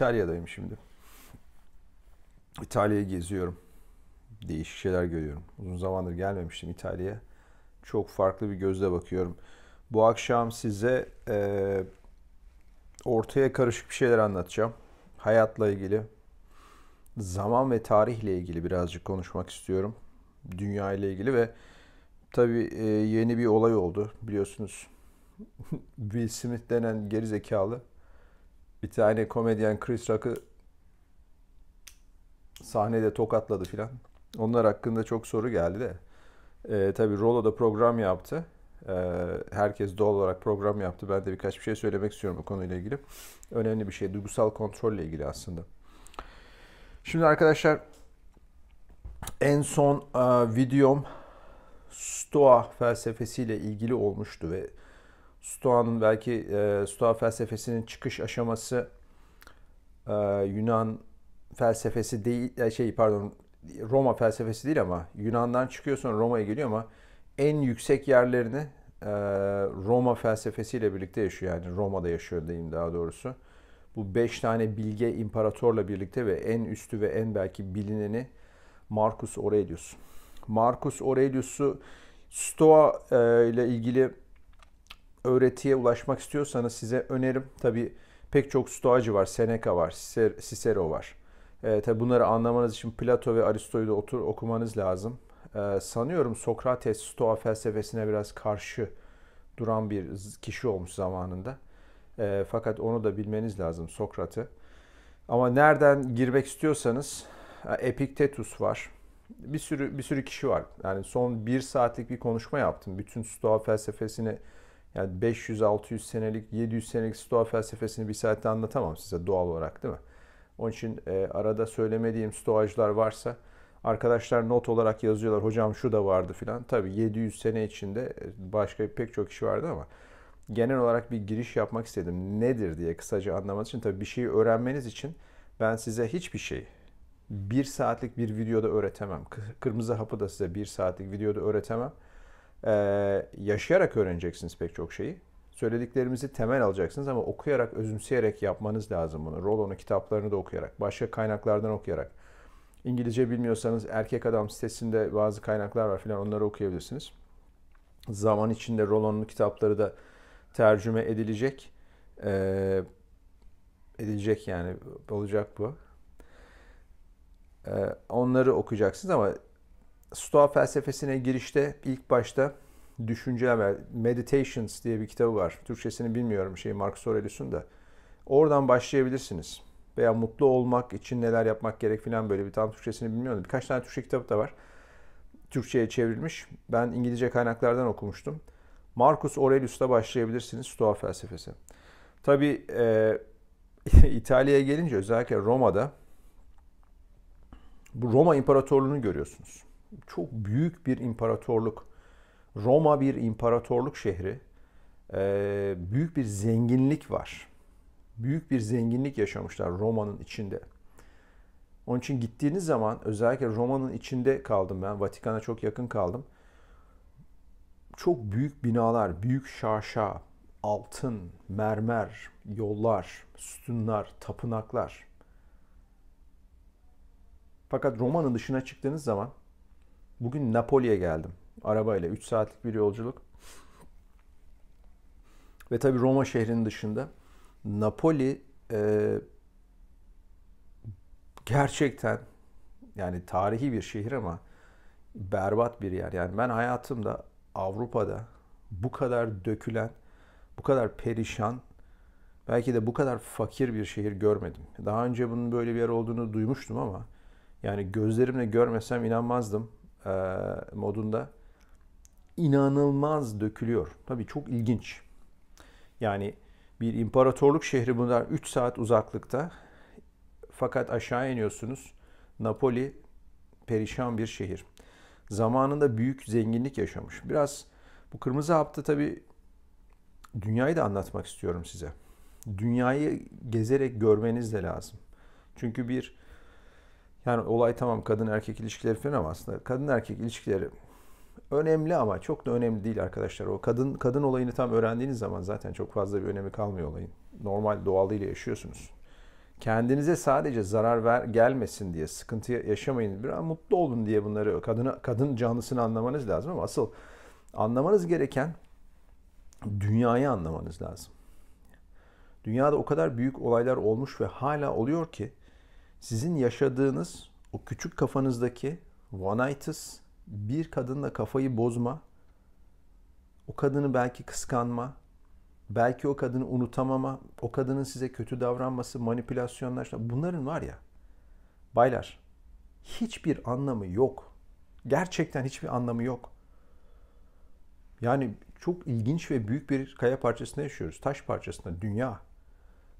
İtalya'dayım şimdi. İtalya'yı geziyorum. Değişik şeyler görüyorum. Uzun zamandır gelmemiştim İtalya'ya. Çok farklı bir gözle bakıyorum. Bu akşam size e, ortaya karışık bir şeyler anlatacağım. Hayatla ilgili, zaman ve tarihle ilgili birazcık konuşmak istiyorum. Dünya ile ilgili ve tabii e, yeni bir olay oldu biliyorsunuz. Will Smith denen gerizekalı bir tane komedyen Chris Rock'ı sahnede tokatladı filan. Onlar hakkında çok soru geldi de. E, tabii Rolo da program yaptı. E, herkes doğal olarak program yaptı. Ben de birkaç bir şey söylemek istiyorum bu konuyla ilgili. Önemli bir şey. Duygusal kontrolle ilgili aslında. Şimdi arkadaşlar en son e, videom Stoa felsefesiyle ilgili olmuştu ve Stoa'nın belki e, Stoa felsefesinin çıkış aşaması e, Yunan felsefesi değil e, şey pardon Roma felsefesi değil ama Yunan'dan çıkıyor sonra Roma'ya geliyor ama en yüksek yerlerini e, Roma felsefesiyle birlikte yaşıyor yani Roma'da yaşıyor diyeyim daha doğrusu. Bu beş tane bilge imparatorla birlikte ve en üstü ve en belki bilineni Marcus Aurelius. Marcus Aurelius'u Stoa e, ile ilgili öğretiye ulaşmak istiyorsanız size önerim. tabi pek çok stoacı var, Seneca var, Cicero var. E, tabii bunları anlamanız için Plato ve Aristo'yu da otur okumanız lazım. E, sanıyorum Sokrates stoa felsefesine biraz karşı duran bir kişi olmuş zamanında. E, fakat onu da bilmeniz lazım Sokrat'ı. Ama nereden girmek istiyorsanız e, Epiktetus var. Bir sürü bir sürü kişi var. Yani son bir saatlik bir konuşma yaptım. Bütün stoa felsefesini yani 500-600 senelik, 700 senelik Stoa felsefesini bir saatte anlatamam size doğal olarak değil mi? Onun için e, arada söylemediğim Stoacılar varsa arkadaşlar not olarak yazıyorlar. Hocam şu da vardı filan. Tabi 700 sene içinde e, başka pek çok kişi vardı ama genel olarak bir giriş yapmak istedim. Nedir diye kısaca anlamanız için tabi bir şeyi öğrenmeniz için ben size hiçbir şeyi bir saatlik bir videoda öğretemem. Kırmızı hapı da size bir saatlik videoda öğretemem. Ee, yaşayarak öğreneceksiniz pek çok şeyi. Söylediklerimizi temel alacaksınız ama okuyarak, özümseyerek yapmanız lazım bunu. Rolon'un kitaplarını da okuyarak, başka kaynaklardan okuyarak. İngilizce bilmiyorsanız Erkek Adam sitesinde bazı kaynaklar var filan onları okuyabilirsiniz. Zaman içinde Rolon'un kitapları da tercüme edilecek. Ee, edilecek yani olacak bu. Ee, onları okuyacaksınız ama Stoa felsefesine girişte ilk başta Düşünceler, Meditations diye bir kitabı var. Türkçesini bilmiyorum şey Marcus Aurelius'un da. Oradan başlayabilirsiniz. Veya mutlu olmak için neler yapmak gerek filan böyle bir tam Türkçesini bilmiyorum. Birkaç tane Türkçe kitabı da var. Türkçe'ye çevrilmiş. Ben İngilizce kaynaklardan okumuştum. Marcus Aurelius'ta başlayabilirsiniz Stoa felsefesi. Tabi e, İtalya'ya gelince özellikle Roma'da bu Roma İmparatorluğunu görüyorsunuz çok büyük bir imparatorluk. Roma bir imparatorluk şehri. Ee, büyük bir zenginlik var. Büyük bir zenginlik yaşamışlar Roma'nın içinde. Onun için gittiğiniz zaman özellikle Roma'nın içinde kaldım ben. Vatikan'a çok yakın kaldım. Çok büyük binalar, büyük şarşa, altın, mermer, yollar, sütunlar, tapınaklar. Fakat Roma'nın dışına çıktığınız zaman Bugün Napoli'ye geldim. Arabayla 3 saatlik bir yolculuk. Ve tabii Roma şehrinin dışında Napoli e, gerçekten yani tarihi bir şehir ama berbat bir yer. Yani ben hayatımda Avrupa'da bu kadar dökülen, bu kadar perişan, belki de bu kadar fakir bir şehir görmedim. Daha önce bunun böyle bir yer olduğunu duymuştum ama yani gözlerimle görmesem inanmazdım e, modunda inanılmaz dökülüyor. Tabii çok ilginç. Yani bir imparatorluk şehri bunlar 3 saat uzaklıkta fakat aşağı iniyorsunuz. Napoli perişan bir şehir. Zamanında büyük zenginlik yaşamış. Biraz bu kırmızı hapta tabii dünyayı da anlatmak istiyorum size. Dünyayı gezerek görmeniz de lazım. Çünkü bir yani olay tamam kadın erkek ilişkileri falan ama aslında kadın erkek ilişkileri önemli ama çok da önemli değil arkadaşlar. O kadın kadın olayını tam öğrendiğiniz zaman zaten çok fazla bir önemi kalmıyor olayın. Normal doğalıyla yaşıyorsunuz. Kendinize sadece zarar ver, gelmesin diye sıkıntı yaşamayın. Biraz mutlu olun diye bunları kadına kadın canlısını anlamanız lazım ama asıl anlamanız gereken dünyayı anlamanız lazım. Dünyada o kadar büyük olaylar olmuş ve hala oluyor ki sizin yaşadığınız o küçük kafanızdaki vanitas, bir kadınla kafayı bozma, o kadını belki kıskanma, belki o kadını unutamama, o kadının size kötü davranması, manipülasyonlar, bunların var ya, baylar, hiçbir anlamı yok. Gerçekten hiçbir anlamı yok. Yani çok ilginç ve büyük bir kaya parçasında yaşıyoruz. Taş parçasında, dünya.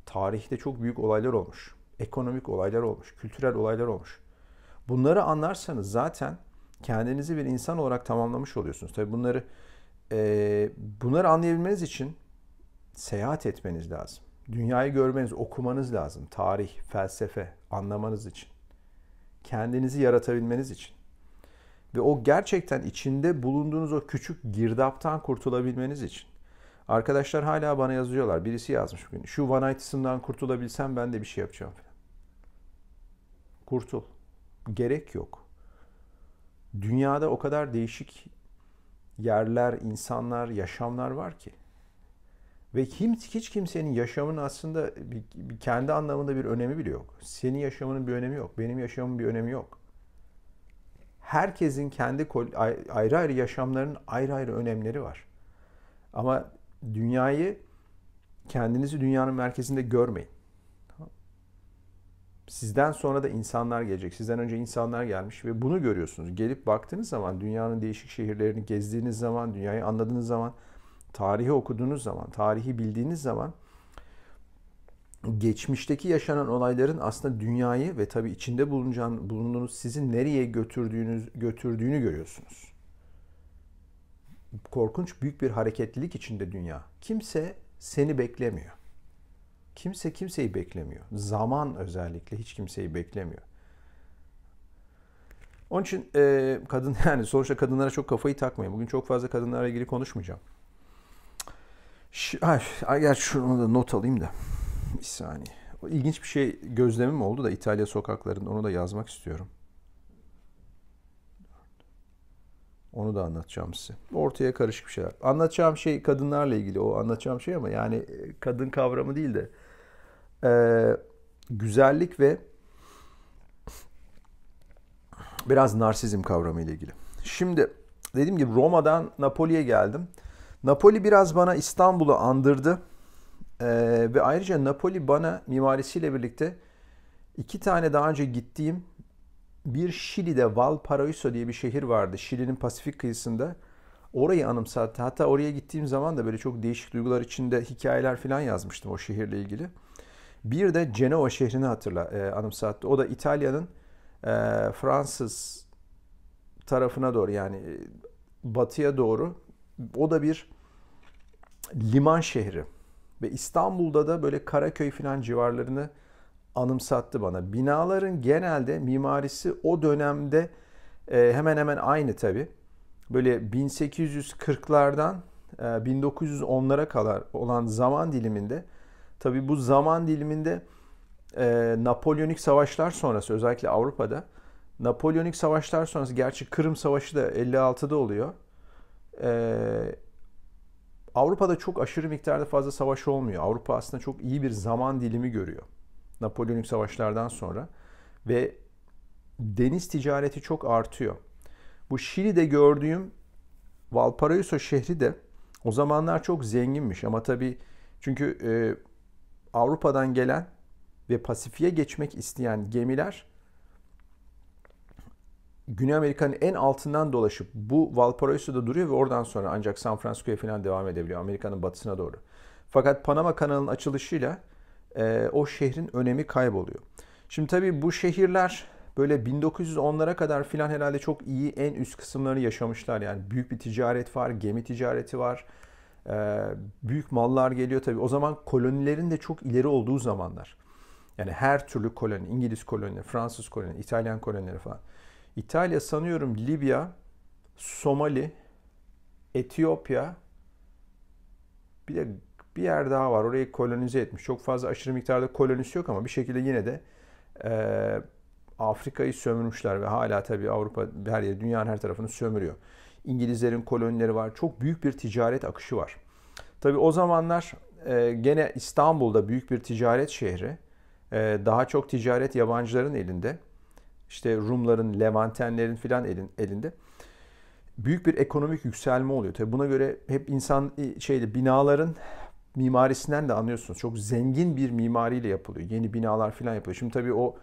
Tarihte çok büyük olaylar olmuş ekonomik olaylar olmuş, kültürel olaylar olmuş. Bunları anlarsanız zaten kendinizi bir insan olarak tamamlamış oluyorsunuz. Tabii bunları e, bunları anlayabilmeniz için seyahat etmeniz lazım. Dünyayı görmeniz, okumanız lazım. Tarih, felsefe anlamanız için. Kendinizi yaratabilmeniz için. Ve o gerçekten içinde bulunduğunuz o küçük girdaptan kurtulabilmeniz için. Arkadaşlar hala bana yazıyorlar. Birisi yazmış bugün. Şu vanitismden kurtulabilsem ben de bir şey yapacağım falan. Kurtul. Gerek yok. Dünyada o kadar değişik yerler, insanlar, yaşamlar var ki. Ve kim, hiç kimsenin yaşamın aslında bir kendi anlamında bir önemi bile yok. Senin yaşamının bir önemi yok. Benim yaşamımın bir önemi yok. Herkesin kendi ayrı ayrı yaşamlarının ayrı ayrı önemleri var. Ama dünyayı kendinizi dünyanın merkezinde görmeyin sizden sonra da insanlar gelecek. Sizden önce insanlar gelmiş ve bunu görüyorsunuz. Gelip baktığınız zaman, dünyanın değişik şehirlerini gezdiğiniz zaman, dünyayı anladığınız zaman, tarihi okuduğunuz zaman, tarihi bildiğiniz zaman geçmişteki yaşanan olayların aslında dünyayı ve tabii içinde bulunacağın, bulunduğunuz sizi nereye götürdüğünüz, götürdüğünü görüyorsunuz. Korkunç büyük bir hareketlilik içinde dünya. Kimse seni beklemiyor. Kimse kimseyi beklemiyor. Zaman özellikle hiç kimseyi beklemiyor. Onun için e, kadın yani sonuçta kadınlara çok kafayı takmayın. Bugün çok fazla kadınlarla ilgili konuşmayacağım. Ş- ay, ay, gerçi şunu da not alayım da. Bir saniye. İlginç bir şey gözlemim oldu da İtalya sokaklarında onu da yazmak istiyorum. Onu da anlatacağım size. Ortaya karışık bir şeyler. Anlatacağım şey kadınlarla ilgili o anlatacağım şey ama yani e, kadın kavramı değil de e, güzellik ve biraz narsizm kavramı ile ilgili. Şimdi dediğim gibi Roma'dan Napoli'ye geldim. Napoli biraz bana İstanbul'u andırdı. Ee, ve ayrıca Napoli bana mimarisiyle birlikte iki tane daha önce gittiğim bir Şili'de Valparaiso diye bir şehir vardı. Şili'nin Pasifik kıyısında. Orayı anımsattı. Hatta oraya gittiğim zaman da böyle çok değişik duygular içinde hikayeler falan yazmıştım o şehirle ilgili. Bir de Cenova şehrini hatırla e, anımsattı. O da İtalya'nın e, Fransız tarafına doğru yani e, batıya doğru. O da bir liman şehri. Ve İstanbul'da da böyle Karaköy falan civarlarını anımsattı bana. Binaların genelde mimarisi o dönemde e, hemen hemen aynı tabi. Böyle 1840'lardan 1910'lara e, kadar olan zaman diliminde tabi bu zaman diliminde e, Napolyonik savaşlar sonrası özellikle Avrupa'da Napolyonik savaşlar sonrası gerçi Kırım Savaşı da 56'da oluyor. Avrupa'da çok aşırı miktarda fazla savaş olmuyor. Avrupa aslında çok iyi bir zaman dilimi görüyor. Napolyonik savaşlardan sonra ve deniz ticareti çok artıyor. Bu Şili'de gördüğüm Valparaiso şehri de o zamanlar çok zenginmiş ama tabii çünkü e, Avrupa'dan gelen ve Pasifik'e geçmek isteyen gemiler Güney Amerika'nın en altından dolaşıp bu Valparaiso'da duruyor ve oradan sonra ancak San Francisco'ya falan devam edebiliyor Amerika'nın batısına doğru. Fakat Panama kanalının açılışıyla e, o şehrin önemi kayboluyor. Şimdi tabii bu şehirler böyle 1910'lara kadar filan herhalde çok iyi en üst kısımlarını yaşamışlar. Yani büyük bir ticaret var, gemi ticareti var. E, büyük mallar geliyor tabii. O zaman kolonilerin de çok ileri olduğu zamanlar. Yani her türlü koloni, İngiliz kolonileri, Fransız kolonileri, İtalyan kolonileri falan. İtalya sanıyorum Libya, Somali, Etiyopya, bir de bir yer daha var. Orayı kolonize etmiş. Çok fazla aşırı miktarda kolonisi yok ama bir şekilde yine de e, Afrika'yı sömürmüşler ve hala tabii Avrupa her yer, dünyanın her tarafını sömürüyor. İngilizlerin kolonileri var. Çok büyük bir ticaret akışı var. Tabii o zamanlar e, gene İstanbul'da büyük bir ticaret şehri. E, daha çok ticaret yabancıların elinde. İşte Rumların, Levantenlerin filan elin, elinde. Büyük bir ekonomik yükselme oluyor. Tabii buna göre hep insan e, şeyde binaların mimarisinden de anlıyorsunuz. Çok zengin bir mimariyle yapılıyor. Yeni binalar falan yapılıyor. Şimdi tabii o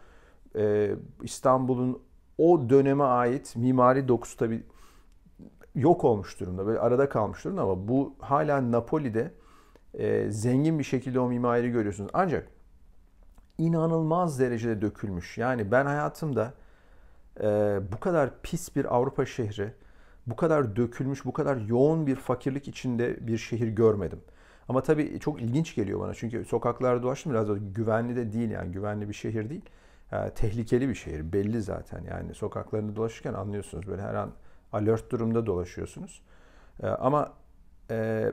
e, İstanbul'un o döneme ait mimari dokusu tabii yok olmuş durumda. Böyle arada kalmış durumda ama bu hala Napoli'de e, zengin bir şekilde o mimari görüyorsunuz. Ancak inanılmaz derecede dökülmüş. Yani ben hayatımda e, bu kadar pis bir Avrupa şehri, bu kadar dökülmüş, bu kadar yoğun bir fakirlik içinde bir şehir görmedim.'' Ama tabii çok ilginç geliyor bana. Çünkü sokaklarda dolaştım biraz da güvenli de değil yani güvenli bir şehir değil. E, tehlikeli bir şehir belli zaten. Yani sokaklarında dolaşırken anlıyorsunuz böyle her an alert durumda dolaşıyorsunuz. E, ama e,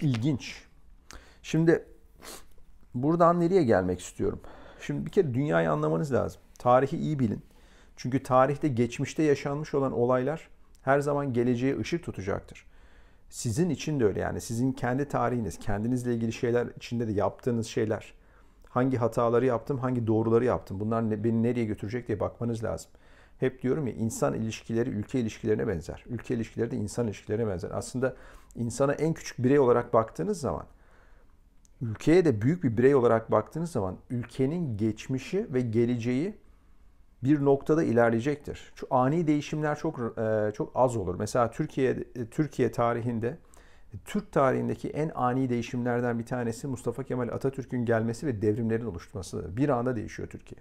ilginç. Şimdi buradan nereye gelmek istiyorum? Şimdi bir kere dünyayı anlamanız lazım. Tarihi iyi bilin. Çünkü tarihte geçmişte yaşanmış olan olaylar her zaman geleceğe ışık tutacaktır. Sizin için de öyle yani sizin kendi tarihiniz, kendinizle ilgili şeyler içinde de yaptığınız şeyler. Hangi hataları yaptım, hangi doğruları yaptım. Bunlar ne, beni nereye götürecek diye bakmanız lazım. Hep diyorum ya insan ilişkileri ülke ilişkilerine benzer. Ülke ilişkileri de insan ilişkilerine benzer. Aslında insana en küçük birey olarak baktığınız zaman ülkeye de büyük bir birey olarak baktığınız zaman ülkenin geçmişi ve geleceği bir noktada ilerleyecektir. Şu ani değişimler çok e, çok az olur. Mesela Türkiye e, Türkiye tarihinde e, Türk tarihindeki en ani değişimlerden bir tanesi Mustafa Kemal Atatürk'ün gelmesi ve devrimlerin oluşturması. Bir anda değişiyor Türkiye.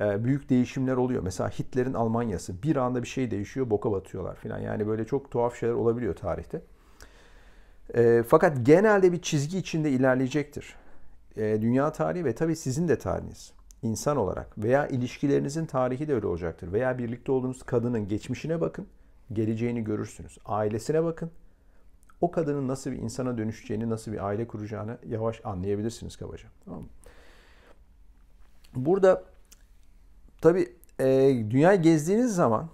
Büyük değişimler oluyor. Mesela Hitler'in Almanyası. Bir anda bir şey değişiyor, boka batıyorlar falan. Yani böyle çok tuhaf şeyler olabiliyor tarihte. Fakat genelde bir çizgi içinde ilerleyecektir. Dünya tarihi ve tabii sizin de tarihiniz insan olarak veya ilişkilerinizin tarihi de öyle olacaktır. Veya birlikte olduğunuz kadının geçmişine bakın, geleceğini görürsünüz. Ailesine bakın. O kadının nasıl bir insana dönüşeceğini, nasıl bir aile kuracağını yavaş anlayabilirsiniz kabaca. Tamam mı? Burada tabi e, dünyayı gezdiğiniz zaman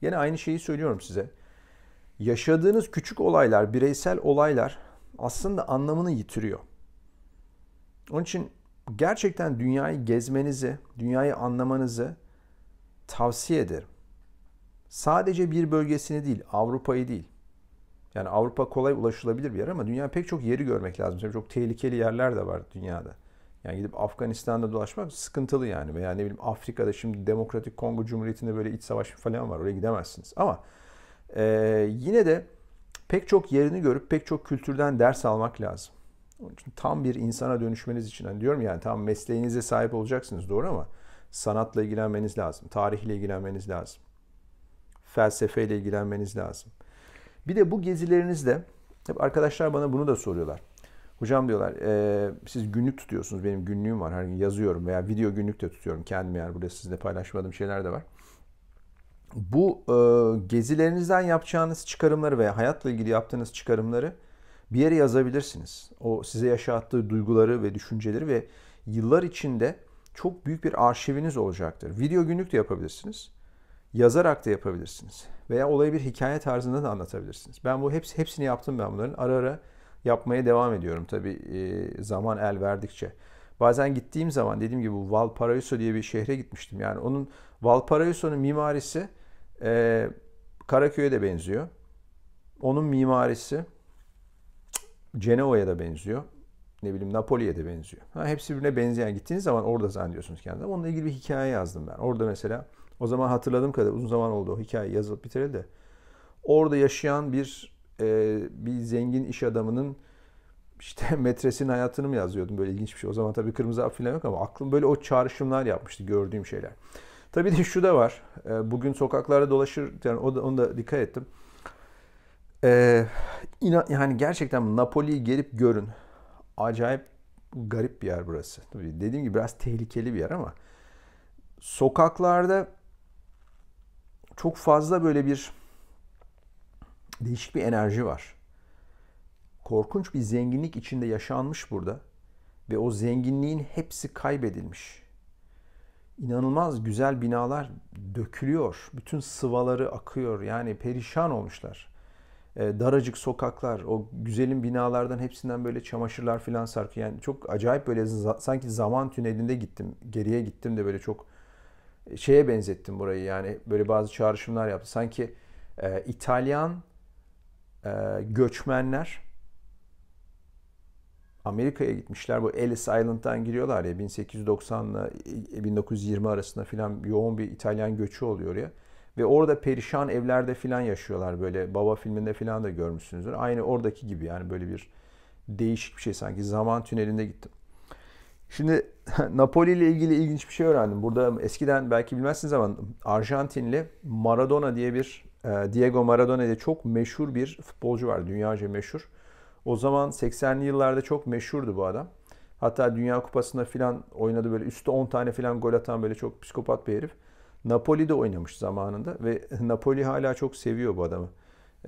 yine aynı şeyi söylüyorum size. Yaşadığınız küçük olaylar, bireysel olaylar aslında anlamını yitiriyor. Onun için gerçekten dünyayı gezmenizi, dünyayı anlamanızı tavsiye ederim. Sadece bir bölgesini değil, Avrupa'yı değil. Yani Avrupa kolay ulaşılabilir bir yer ama dünya pek çok yeri görmek lazım. Çünkü çok tehlikeli yerler de var dünyada. Yani gidip Afganistan'da dolaşmak sıkıntılı yani. Veya ne bileyim Afrika'da şimdi Demokratik Kongo Cumhuriyeti'nde böyle iç savaş falan var. Oraya gidemezsiniz. Ama e, yine de pek çok yerini görüp pek çok kültürden ders almak lazım. Onun için tam bir insana dönüşmeniz için hani diyorum yani tam mesleğinize sahip olacaksınız doğru ama sanatla ilgilenmeniz lazım, tarihle ilgilenmeniz lazım, felsefeyle ilgilenmeniz lazım. Bir de bu gezilerinizde hep arkadaşlar bana bunu da soruyorlar. Hocam diyorlar e, siz günlük tutuyorsunuz. Benim günlüğüm var. Her gün yazıyorum veya video günlük de tutuyorum kendim yani. Burada sizinle paylaşmadığım şeyler de var. Bu e, gezilerinizden yapacağınız çıkarımları veya hayatla ilgili yaptığınız çıkarımları bir yere yazabilirsiniz. O size yaşattığı duyguları ve düşünceleri ve yıllar içinde çok büyük bir arşiviniz olacaktır. Video günlük de yapabilirsiniz. Yazarak da yapabilirsiniz. Veya olayı bir hikaye tarzında da anlatabilirsiniz. Ben bu hepsi, hepsini yaptım ben bunların. Ara ara yapmaya devam ediyorum tabii e, zaman el verdikçe. Bazen gittiğim zaman dediğim gibi Valparaiso diye bir şehre gitmiştim. Yani onun Valparaiso'nun mimarisi e, Karaköy'e de benziyor. Onun mimarisi Genoa'ya da benziyor. Ne bileyim Napoli'ye de benziyor. Ha, hepsi birbirine benzeyen gittiğiniz zaman orada zannediyorsunuz kendinizi. Onunla ilgili bir hikaye yazdım ben. Orada mesela o zaman hatırladığım kadar uzun zaman oldu o hikaye yazılıp bitireli de. Orada yaşayan bir e, bir zengin iş adamının işte metresin hayatını mı yazıyordum böyle ilginç bir şey. O zaman tabii kırmızı hap falan yok ama aklım böyle o çağrışımlar yapmıştı gördüğüm şeyler. Tabii de şu da var. E, bugün sokaklarda dolaşır, yani onu da dikkat ettim. Ee, inan, yani gerçekten Napoli'yi gelip görün. Acayip garip bir yer burası. Tabii dediğim gibi biraz tehlikeli bir yer ama sokaklarda çok fazla böyle bir değişik bir enerji var. Korkunç bir zenginlik içinde yaşanmış burada ve o zenginliğin hepsi kaybedilmiş. İnanılmaz güzel binalar dökülüyor. Bütün sıvaları akıyor. Yani perişan olmuşlar. E, daracık sokaklar, o güzelim binalardan hepsinden böyle çamaşırlar filan sarkıyor. Yani çok acayip böyle sanki zaman tünelinde gittim, geriye gittim de böyle çok e, şeye benzettim burayı yani böyle bazı çağrışımlar yaptı. Sanki e, İtalyan e, göçmenler Amerika'ya gitmişler. Bu Ellis Island'dan giriyorlar ya 1890 ile 1920 arasında filan yoğun bir İtalyan göçü oluyor ya. Ve orada perişan evlerde filan yaşıyorlar böyle. Baba filminde filan da görmüşsünüzdür. Aynı oradaki gibi yani böyle bir değişik bir şey sanki. Zaman tünelinde gittim. Şimdi Napoli ile ilgili ilginç bir şey öğrendim. Burada eskiden belki bilmezsiniz ama Arjantinli Maradona diye bir e, Diego Maradona diye çok meşhur bir futbolcu var. Dünyaca meşhur. O zaman 80'li yıllarda çok meşhurdu bu adam. Hatta Dünya Kupası'nda filan oynadı böyle üstte 10 tane filan gol atan böyle çok psikopat bir herif. Napoli'de oynamış zamanında ve Napoli hala çok seviyor bu adamı.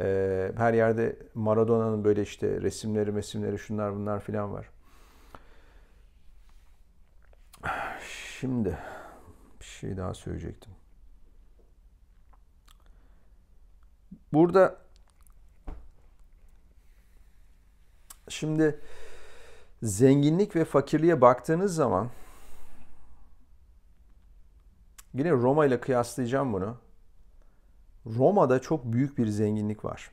Ee, her yerde Maradona'nın böyle işte resimleri, mesimleri, şunlar bunlar filan var. Şimdi bir şey daha söyleyecektim. Burada şimdi zenginlik ve fakirliğe baktığınız zaman Yine Roma ile kıyaslayacağım bunu. Roma'da çok büyük bir zenginlik var.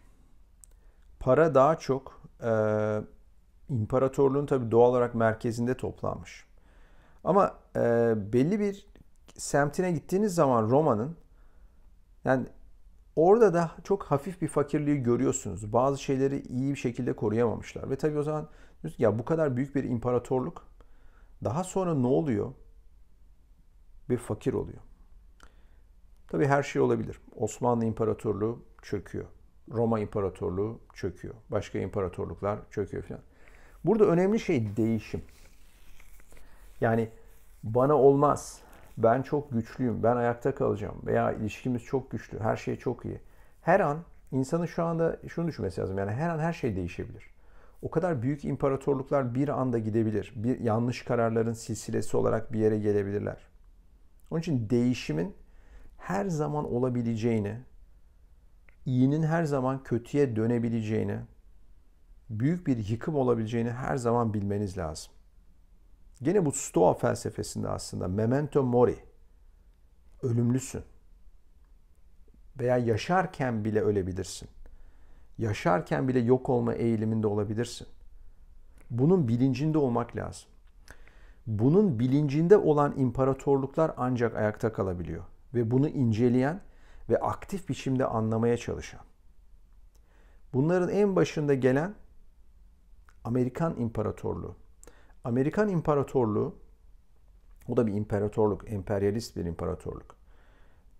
Para daha çok e, imparatorluğun tabi doğal olarak merkezinde toplanmış. Ama e, belli bir semtine gittiğiniz zaman Roma'nın yani orada da çok hafif bir fakirliği görüyorsunuz. Bazı şeyleri iyi bir şekilde koruyamamışlar. Ve tabi o zaman ya bu kadar büyük bir imparatorluk daha sonra ne oluyor? Bir fakir oluyor. Tabi her şey olabilir. Osmanlı İmparatorluğu çöküyor. Roma İmparatorluğu çöküyor. Başka imparatorluklar çöküyor filan. Burada önemli şey değişim. Yani bana olmaz. Ben çok güçlüyüm. Ben ayakta kalacağım. Veya ilişkimiz çok güçlü. Her şey çok iyi. Her an insanın şu anda şunu düşünmesi lazım. Yani her an her şey değişebilir. O kadar büyük imparatorluklar bir anda gidebilir. Bir yanlış kararların silsilesi olarak bir yere gelebilirler. Onun için değişimin her zaman olabileceğini, iyinin her zaman kötüye dönebileceğini, büyük bir yıkım olabileceğini her zaman bilmeniz lazım. Gene bu Stoa felsefesinde aslında memento mori, ölümlüsün. Veya yaşarken bile ölebilirsin. Yaşarken bile yok olma eğiliminde olabilirsin. Bunun bilincinde olmak lazım. Bunun bilincinde olan imparatorluklar ancak ayakta kalabiliyor ve bunu inceleyen ve aktif biçimde anlamaya çalışan. Bunların en başında gelen Amerikan İmparatorluğu. Amerikan İmparatorluğu, o da bir imparatorluk, emperyalist bir imparatorluk.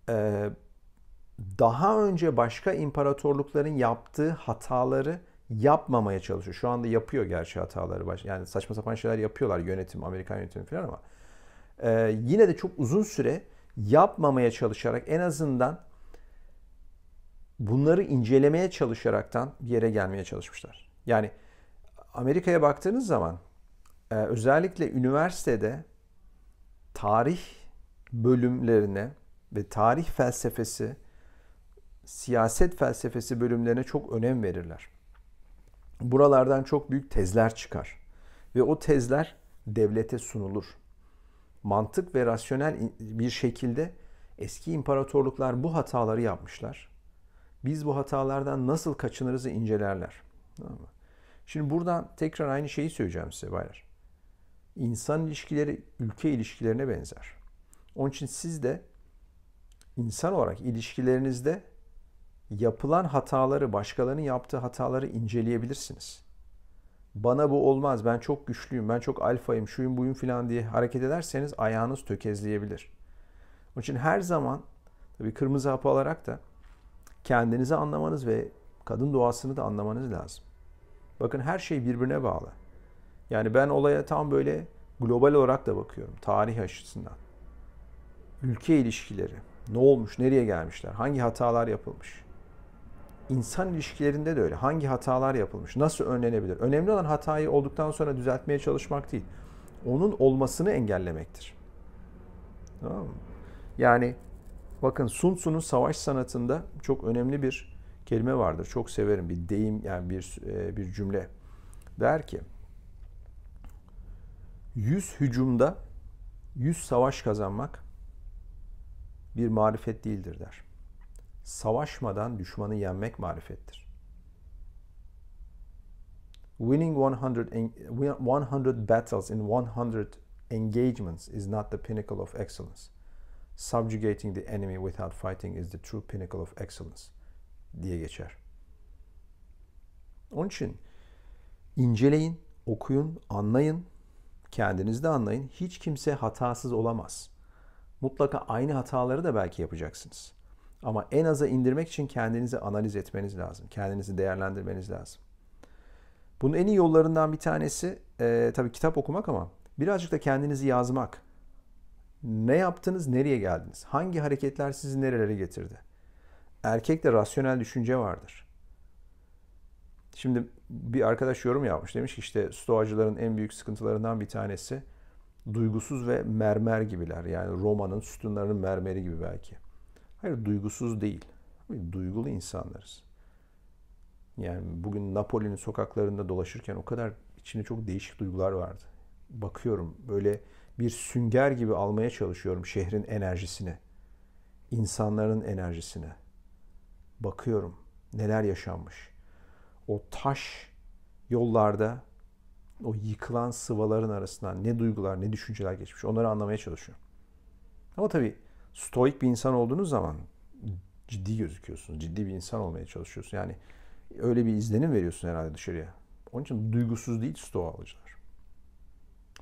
Ee, daha önce başka imparatorlukların yaptığı hataları yapmamaya çalışıyor. Şu anda yapıyor gerçi hataları. Yani saçma sapan şeyler yapıyorlar yönetim, Amerikan yönetimi falan ama. Ee, yine de çok uzun süre yapmamaya çalışarak en azından bunları incelemeye çalışaraktan bir yere gelmeye çalışmışlar. Yani Amerika'ya baktığınız zaman e, özellikle üniversitede tarih bölümlerine ve tarih felsefesi, siyaset felsefesi bölümlerine çok önem verirler. Buralardan çok büyük tezler çıkar ve o tezler devlete sunulur mantık ve rasyonel bir şekilde eski imparatorluklar bu hataları yapmışlar. Biz bu hatalardan nasıl kaçınırızı incelerler. Şimdi buradan tekrar aynı şeyi söyleyeceğim size Baylar. İnsan ilişkileri ülke ilişkilerine benzer. Onun için siz de insan olarak ilişkilerinizde yapılan hataları, başkalarının yaptığı hataları inceleyebilirsiniz bana bu olmaz, ben çok güçlüyüm, ben çok alfayım, şuyum buyum filan diye hareket ederseniz ayağınız tökezleyebilir. Onun için her zaman tabii kırmızı hap alarak da kendinizi anlamanız ve kadın doğasını da anlamanız lazım. Bakın her şey birbirine bağlı. Yani ben olaya tam böyle global olarak da bakıyorum tarih açısından. Ülke ilişkileri, ne olmuş, nereye gelmişler, hangi hatalar yapılmış insan ilişkilerinde de öyle. Hangi hatalar yapılmış, nasıl önlenebilir? Önemli olan hatayı olduktan sonra düzeltmeye çalışmak değil. Onun olmasını engellemektir. Tamam mı? Yani bakın Sun Tzu'nun savaş sanatında çok önemli bir kelime vardır. Çok severim bir deyim yani bir e, bir cümle. Der ki 100 hücumda 100 savaş kazanmak bir marifet değildir der savaşmadan düşmanı yenmek marifettir. Winning 100, 100 battles in 100 engagements is not the pinnacle of excellence. Subjugating the enemy without fighting is the true pinnacle of excellence diye geçer. Onun için inceleyin, okuyun, anlayın, kendiniz de anlayın. Hiç kimse hatasız olamaz. Mutlaka aynı hataları da belki yapacaksınız. Ama en aza indirmek için kendinizi analiz etmeniz lazım. Kendinizi değerlendirmeniz lazım. Bunun en iyi yollarından bir tanesi e, tabii kitap okumak ama birazcık da kendinizi yazmak. Ne yaptınız, nereye geldiniz? Hangi hareketler sizi nerelere getirdi? Erkekte rasyonel düşünce vardır. Şimdi bir arkadaş yorum yapmış. Demiş ki işte stoacıların en büyük sıkıntılarından bir tanesi duygusuz ve mermer gibiler. Yani Roma'nın sütunlarının mermeri gibi belki. Hayır duygusuz değil. Duygulu insanlarız. Yani bugün Napoli'nin sokaklarında dolaşırken o kadar içinde çok değişik duygular vardı. Bakıyorum böyle bir sünger gibi almaya çalışıyorum şehrin enerjisine, insanların enerjisine. Bakıyorum neler yaşanmış. O taş yollarda o yıkılan sıvaların arasından ne duygular ne düşünceler geçmiş onları anlamaya çalışıyorum. Ama tabii stoik bir insan olduğunuz zaman ciddi gözüküyorsunuz. Ciddi bir insan olmaya çalışıyorsunuz. Yani öyle bir izlenim veriyorsun herhalde dışarıya. Onun için duygusuz değil stoğu alıcılar.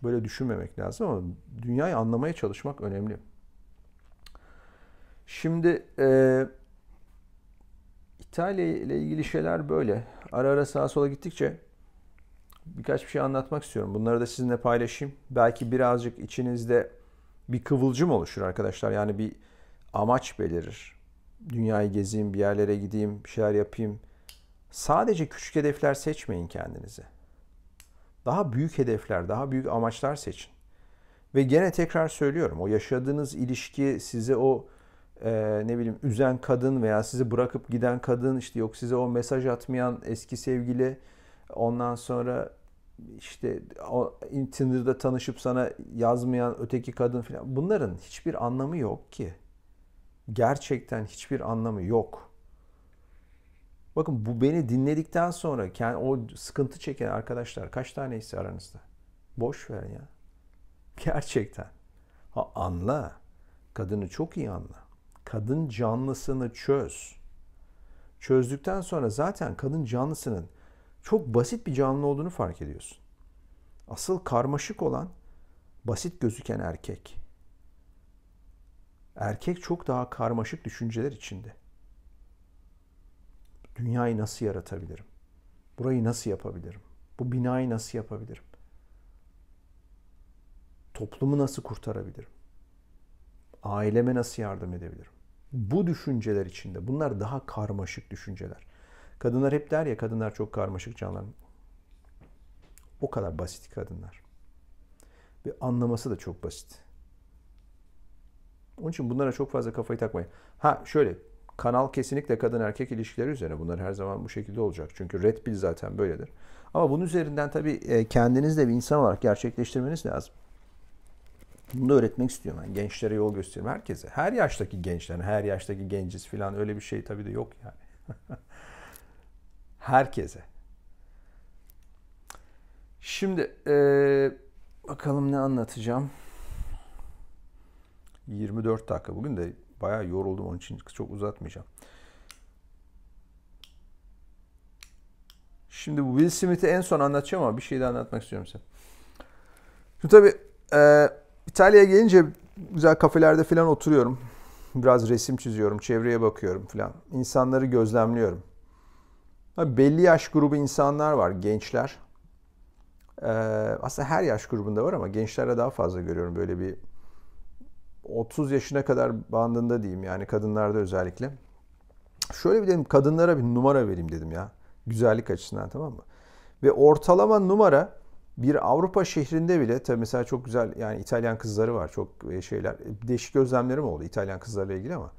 Böyle düşünmemek lazım ama dünyayı anlamaya çalışmak önemli. Şimdi e, İtalya ile ilgili şeyler böyle. Ara ara sağa sola gittikçe birkaç bir şey anlatmak istiyorum. Bunları da sizinle paylaşayım. Belki birazcık içinizde bir kıvılcım oluşur arkadaşlar. Yani bir amaç belirir. Dünyayı gezeyim, bir yerlere gideyim, bir şeyler yapayım. Sadece küçük hedefler seçmeyin kendinize. Daha büyük hedefler, daha büyük amaçlar seçin. Ve gene tekrar söylüyorum o yaşadığınız ilişki size o e, ne bileyim üzen kadın veya sizi bırakıp giden kadın işte yok size o mesaj atmayan eski sevgili ondan sonra işte o Tinder'da tanışıp sana yazmayan öteki kadın falan bunların hiçbir anlamı yok ki. Gerçekten hiçbir anlamı yok. Bakın bu beni dinledikten sonra kendi o sıkıntı çeken arkadaşlar kaç tane taneyse aranızda. Boş ver ya. Gerçekten. Ha anla. Kadını çok iyi anla. Kadın canlısını çöz. Çözdükten sonra zaten kadın canlısının çok basit bir canlı olduğunu fark ediyorsun. Asıl karmaşık olan basit gözüken erkek. Erkek çok daha karmaşık düşünceler içinde. Dünyayı nasıl yaratabilirim? Burayı nasıl yapabilirim? Bu binayı nasıl yapabilirim? Toplumu nasıl kurtarabilirim? Aileme nasıl yardım edebilirim? Bu düşünceler içinde bunlar daha karmaşık düşünceler. Kadınlar hep der ya kadınlar çok karmaşık canlılar. O kadar basit kadınlar. Ve anlaması da çok basit. Onun için bunlara çok fazla kafayı takmayın. Ha şöyle kanal kesinlikle kadın erkek ilişkileri üzerine. Bunlar her zaman bu şekilde olacak. Çünkü Red Pill zaten böyledir. Ama bunun üzerinden tabii e, kendiniz de bir insan olarak gerçekleştirmeniz lazım. Bunu da öğretmek istiyorum ben. Gençlere yol gösteriyorum. Herkese. Her yaştaki gençler, her yaştaki genciz falan öyle bir şey tabii de yok yani. herkese. Şimdi ee, bakalım ne anlatacağım. 24 dakika. Bugün de bayağı yoruldum onun için çok uzatmayacağım. Şimdi Will Smith'i en son anlatacağım ama bir şey daha anlatmak istiyorum size. Şimdi tabii e, İtalya'ya gelince güzel kafelerde falan oturuyorum. Biraz resim çiziyorum, çevreye bakıyorum falan. İnsanları gözlemliyorum. Tabii belli yaş grubu insanlar var, gençler. Ee, aslında her yaş grubunda var ama gençlerde daha fazla görüyorum böyle bir 30 yaşına kadar bandında diyeyim yani kadınlarda özellikle. Şöyle bir dedim kadınlara bir numara vereyim dedim ya. Güzellik açısından tamam mı? Ve ortalama numara bir Avrupa şehrinde bile tabii mesela çok güzel yani İtalyan kızları var çok e, şeyler değişik gözlemlerim oldu İtalyan kızlarla ilgili ama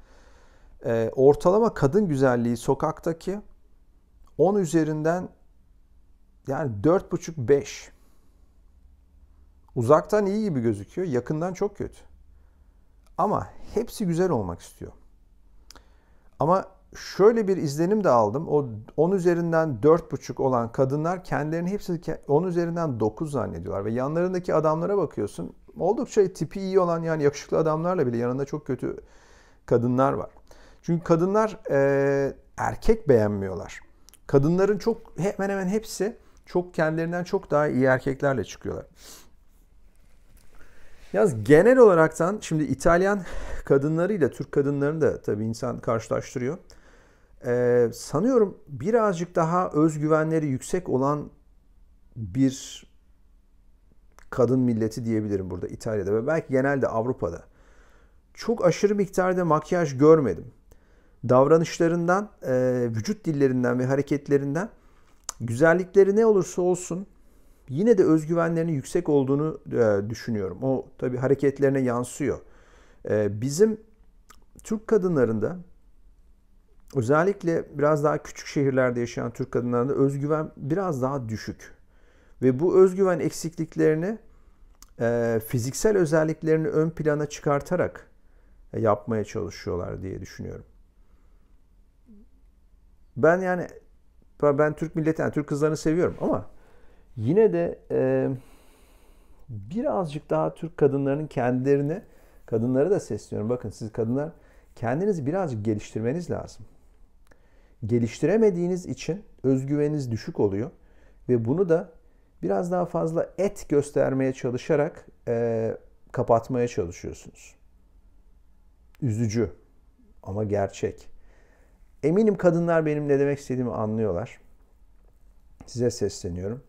e, ortalama kadın güzelliği sokaktaki 10 üzerinden yani 4,5-5. Uzaktan iyi gibi gözüküyor. Yakından çok kötü. Ama hepsi güzel olmak istiyor. Ama şöyle bir izlenim de aldım. O 10 üzerinden 4,5 olan kadınlar kendilerini hepsi 10 üzerinden 9 zannediyorlar. Ve yanlarındaki adamlara bakıyorsun. Oldukça tipi iyi olan yani yakışıklı adamlarla bile yanında çok kötü kadınlar var. Çünkü kadınlar e, erkek beğenmiyorlar kadınların çok hemen hemen hepsi çok kendilerinden çok daha iyi erkeklerle çıkıyorlar. Yaz genel olaraktan şimdi İtalyan kadınlarıyla Türk kadınlarını da tabii insan karşılaştırıyor. Ee, sanıyorum birazcık daha özgüvenleri yüksek olan bir kadın milleti diyebilirim burada İtalya'da ve belki genelde Avrupa'da. Çok aşırı miktarda makyaj görmedim davranışlarından, e, vücut dillerinden ve hareketlerinden güzellikleri ne olursa olsun yine de özgüvenlerinin yüksek olduğunu e, düşünüyorum. O tabi hareketlerine yansıyor. E, bizim Türk kadınlarında özellikle biraz daha küçük şehirlerde yaşayan Türk kadınlarında özgüven biraz daha düşük. Ve bu özgüven eksikliklerini e, fiziksel özelliklerini ön plana çıkartarak e, yapmaya çalışıyorlar diye düşünüyorum. Ben yani ben Türk milleti, yani Türk kızlarını seviyorum ama yine de e, birazcık daha Türk kadınlarının kendilerini, kadınları da sesliyorum. Bakın siz kadınlar kendinizi birazcık geliştirmeniz lazım. Geliştiremediğiniz için özgüveniniz düşük oluyor ve bunu da biraz daha fazla et göstermeye çalışarak e, kapatmaya çalışıyorsunuz. Üzücü ama gerçek. Eminim kadınlar benim ne demek istediğimi anlıyorlar. Size sesleniyorum.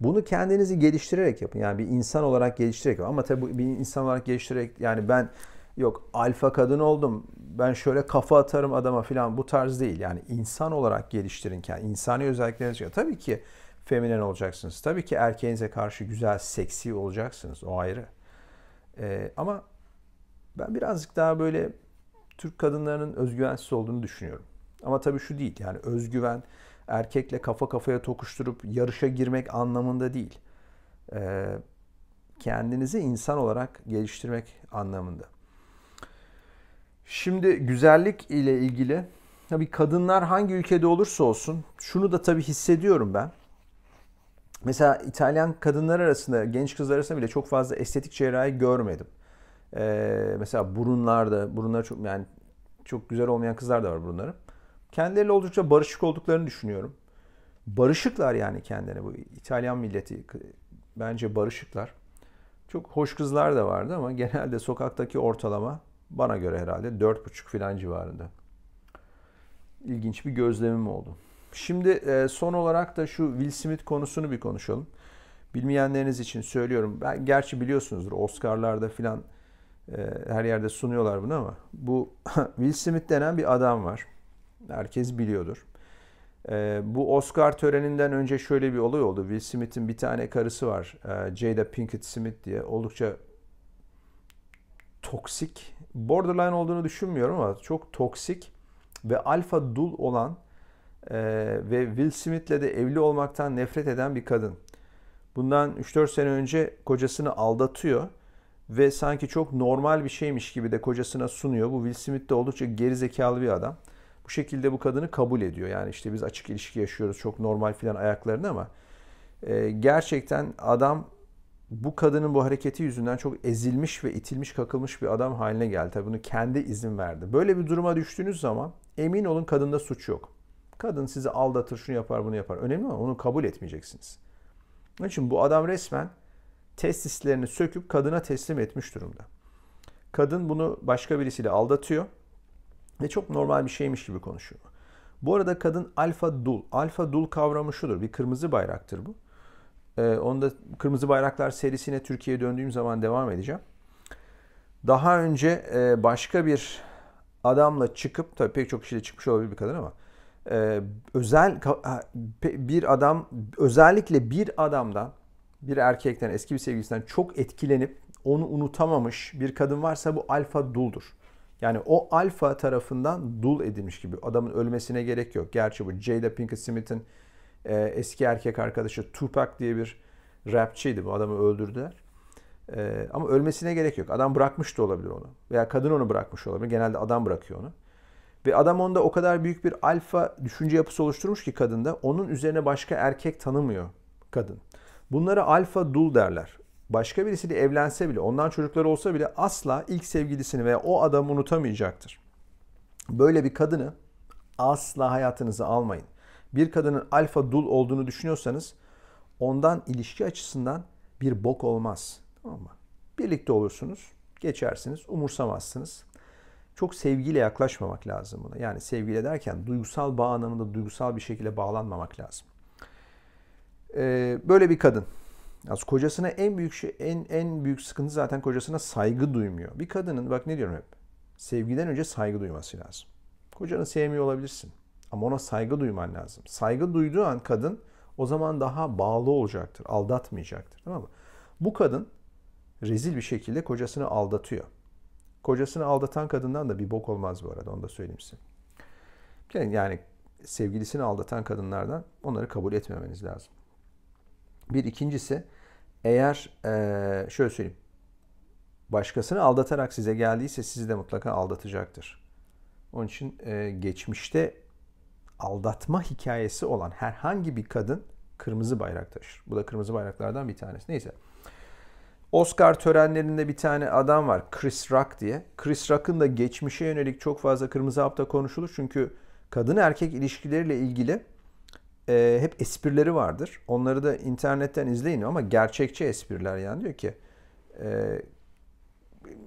Bunu kendinizi geliştirerek yapın. Yani bir insan olarak geliştirerek yapın. Ama tabii bir insan olarak geliştirerek yani ben yok alfa kadın oldum. Ben şöyle kafa atarım adama falan bu tarz değil. Yani insan olarak geliştirin kendi insani özelliklerinizi. Tabii ki feminen olacaksınız. Tabii ki erkeğinize karşı güzel, seksi olacaksınız. O ayrı. Ee, ama ben birazcık daha böyle Türk kadınlarının özgüvensiz olduğunu düşünüyorum. Ama tabii şu değil yani özgüven erkekle kafa kafaya tokuşturup yarışa girmek anlamında değil. Ee, kendinizi insan olarak geliştirmek anlamında. Şimdi güzellik ile ilgili tabii kadınlar hangi ülkede olursa olsun şunu da tabii hissediyorum ben. Mesela İtalyan kadınlar arasında, genç kızlar arasında bile çok fazla estetik cerrahi görmedim. Ee, mesela burunlarda, burunlar çok yani çok güzel olmayan kızlar da var burunların. Kendileri oldukça barışık olduklarını düşünüyorum. Barışıklar yani kendileri bu İtalyan milleti bence barışıklar. Çok hoş kızlar da vardı ama genelde sokaktaki ortalama bana göre herhalde 4,5 filan civarında. İlginç bir gözlemim oldu. Şimdi e, son olarak da şu Will Smith konusunu bir konuşalım. Bilmeyenleriniz için söylüyorum. Ben gerçi biliyorsunuzdur Oscar'larda filan e, her yerde sunuyorlar bunu ama bu Will Smith denen bir adam var. Herkes biliyordur. E, bu Oscar töreninden önce şöyle bir olay oldu. Will Smith'in bir tane karısı var. E, Jada Pinkett Smith diye. Oldukça toksik. Borderline olduğunu düşünmüyorum ama çok toksik ve alfa dul olan e, ve Will Smith'le de evli olmaktan nefret eden bir kadın. Bundan 3-4 sene önce kocasını aldatıyor ve sanki çok normal bir şeymiş gibi de kocasına sunuyor. Bu Will Smith de oldukça gerizekalı bir adam bu şekilde bu kadını kabul ediyor. Yani işte biz açık ilişki yaşıyoruz çok normal filan ayaklarını ama e, gerçekten adam bu kadının bu hareketi yüzünden çok ezilmiş ve itilmiş kakılmış bir adam haline geldi. Tabii bunu kendi izin verdi. Böyle bir duruma düştüğünüz zaman emin olun kadında suç yok. Kadın sizi aldatır, şunu yapar, bunu yapar. Önemli olan onu kabul etmeyeceksiniz. Onun için bu adam resmen testislerini söküp kadına teslim etmiş durumda. Kadın bunu başka birisiyle aldatıyor ve çok normal bir şeymiş gibi konuşuyor. Bu arada kadın alfa dul. Alfa dul kavramı şudur. Bir kırmızı bayraktır bu. Ee, onda Kırmızı Bayraklar serisine Türkiye'ye döndüğüm zaman devam edeceğim. Daha önce e, başka bir adamla çıkıp, tabii pek çok kişiyle çıkmış olabilir bir kadın ama e, özel bir adam, özellikle bir adamdan, bir erkekten, eski bir sevgilisinden çok etkilenip onu unutamamış bir kadın varsa bu alfa duldur. Yani o alfa tarafından dul edilmiş gibi. Adamın ölmesine gerek yok. Gerçi bu Jada Pinkett Smith'in e, eski erkek arkadaşı Tupac diye bir rapçiydi. Bu adamı öldürdüler. E, ama ölmesine gerek yok. Adam bırakmış da olabilir onu. Veya kadın onu bırakmış olabilir. Genelde adam bırakıyor onu. Ve adam onda o kadar büyük bir alfa düşünce yapısı oluşturmuş ki kadında onun üzerine başka erkek tanımıyor kadın. Bunlara alfa dul derler başka birisiyle evlense bile, ondan çocukları olsa bile asla ilk sevgilisini veya o adamı unutamayacaktır. Böyle bir kadını asla hayatınıza almayın. Bir kadının alfa dul olduğunu düşünüyorsanız ondan ilişki açısından bir bok olmaz. Tamam mı? Birlikte olursunuz, geçersiniz, umursamazsınız. Çok sevgiyle yaklaşmamak lazım buna. Yani sevgiyle derken duygusal bağ anlamında duygusal bir şekilde bağlanmamak lazım. Ee, böyle bir kadın. Az kocasına en büyük şey, en en büyük sıkıntı zaten kocasına saygı duymuyor. Bir kadının bak ne diyorum hep. Sevgiden önce saygı duyması lazım. Kocanı sevmiyor olabilirsin ama ona saygı duyman lazım. Saygı duyduğu an kadın o zaman daha bağlı olacaktır, aldatmayacaktır. Tamam mı? Bu kadın rezil bir şekilde kocasını aldatıyor. Kocasını aldatan kadından da bir bok olmaz bu arada onu da söyleyeyim size. Yani sevgilisini aldatan kadınlardan onları kabul etmemeniz lazım. Bir ikincisi eğer e, şöyle söyleyeyim. Başkasını aldatarak size geldiyse sizi de mutlaka aldatacaktır. Onun için e, geçmişte aldatma hikayesi olan herhangi bir kadın kırmızı bayrak taşır. Bu da kırmızı bayraklardan bir tanesi. Neyse. Oscar törenlerinde bir tane adam var Chris Rock diye. Chris Rock'ın da geçmişe yönelik çok fazla kırmızı hapta konuşulur. Çünkü kadın erkek ilişkileriyle ilgili e, hep esprileri vardır. Onları da internetten izleyin ama gerçekçi espriler yani diyor ki e,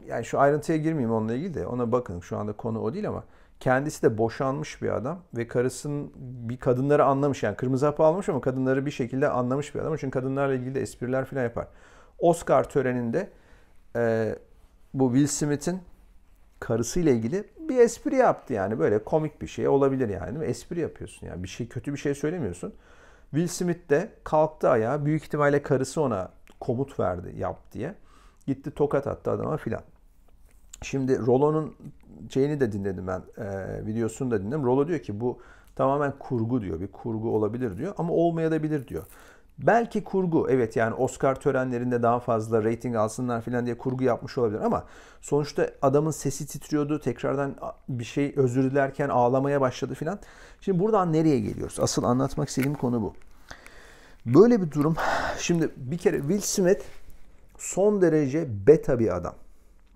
yani şu ayrıntıya girmeyeyim onunla ilgili de ona bakın şu anda konu o değil ama kendisi de boşanmış bir adam ve karısının bir kadınları anlamış yani kırmızı hap almış ama kadınları bir şekilde anlamış bir adam. Çünkü kadınlarla ilgili de espriler falan yapar. Oscar töreninde e, bu Will Smith'in karısıyla ilgili bir espri yaptı yani böyle komik bir şey olabilir yani. Değil mi? Espri yapıyorsun yani bir şey kötü bir şey söylemiyorsun. Will Smith de kalktı ayağa büyük ihtimalle karısı ona komut verdi yap diye. Gitti tokat attı adama filan. Şimdi Rolo'nun şeyini de dinledim ben e, videosunu da dinledim. Rolo diyor ki bu tamamen kurgu diyor bir kurgu olabilir diyor ama olmayabilir diyor. Belki kurgu evet yani Oscar törenlerinde daha fazla rating alsınlar filan diye kurgu yapmış olabilir ama sonuçta adamın sesi titriyordu. Tekrardan bir şey özür dilerken ağlamaya başladı filan. Şimdi buradan nereye geliyoruz? Asıl anlatmak istediğim konu bu. Böyle bir durum. Şimdi bir kere Will Smith son derece beta bir adam.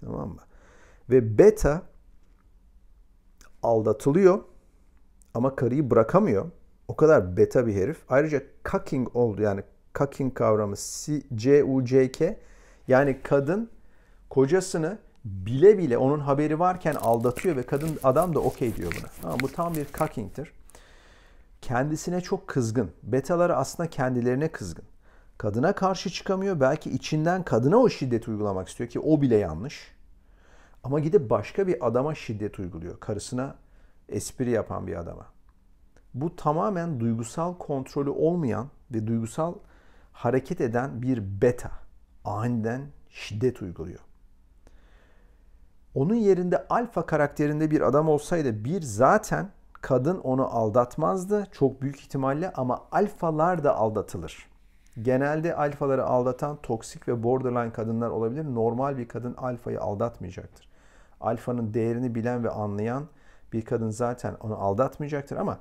Tamam mı? Ve beta aldatılıyor ama karıyı bırakamıyor o kadar beta bir herif. Ayrıca cucking oldu yani cucking kavramı C-U-C-K yani kadın kocasını bile bile onun haberi varken aldatıyor ve kadın adam da okey diyor buna. Ama bu tam bir cucking'tir. Kendisine çok kızgın. Betaları aslında kendilerine kızgın. Kadına karşı çıkamıyor. Belki içinden kadına o şiddeti uygulamak istiyor ki o bile yanlış. Ama gidip başka bir adama şiddet uyguluyor. Karısına espri yapan bir adama. Bu tamamen duygusal kontrolü olmayan ve duygusal hareket eden bir beta. Aniden şiddet uyguluyor. Onun yerinde alfa karakterinde bir adam olsaydı bir zaten kadın onu aldatmazdı çok büyük ihtimalle ama alfalar da aldatılır. Genelde alfaları aldatan toksik ve borderline kadınlar olabilir. Normal bir kadın alfayı aldatmayacaktır. Alfanın değerini bilen ve anlayan bir kadın zaten onu aldatmayacaktır ama